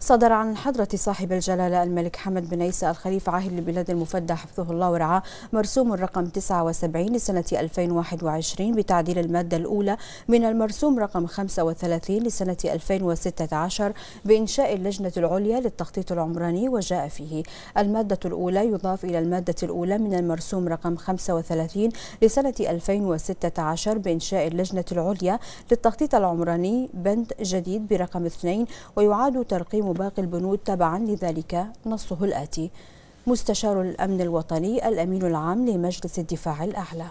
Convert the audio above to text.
صدر عن حضرة صاحب الجلالة الملك حمد بن عيسى الخليفة عاهل لبلاد المفدى حفظه الله ورعاه مرسوم رقم 79 لسنة 2021 بتعديل المادة الأولى من المرسوم رقم 35 لسنة 2016 بإنشاء اللجنة العليا للتخطيط العمراني وجاء فيه المادة الأولى يضاف إلى المادة الأولى من المرسوم رقم 35 لسنة 2016 بإنشاء اللجنة العليا للتخطيط العمراني بند جديد برقم 2 ويعاد ترقيم تسليم باقي البنود تبعا لذلك نصه الآتي مستشار الأمن الوطني الأمين العام لمجلس الدفاع الأعلى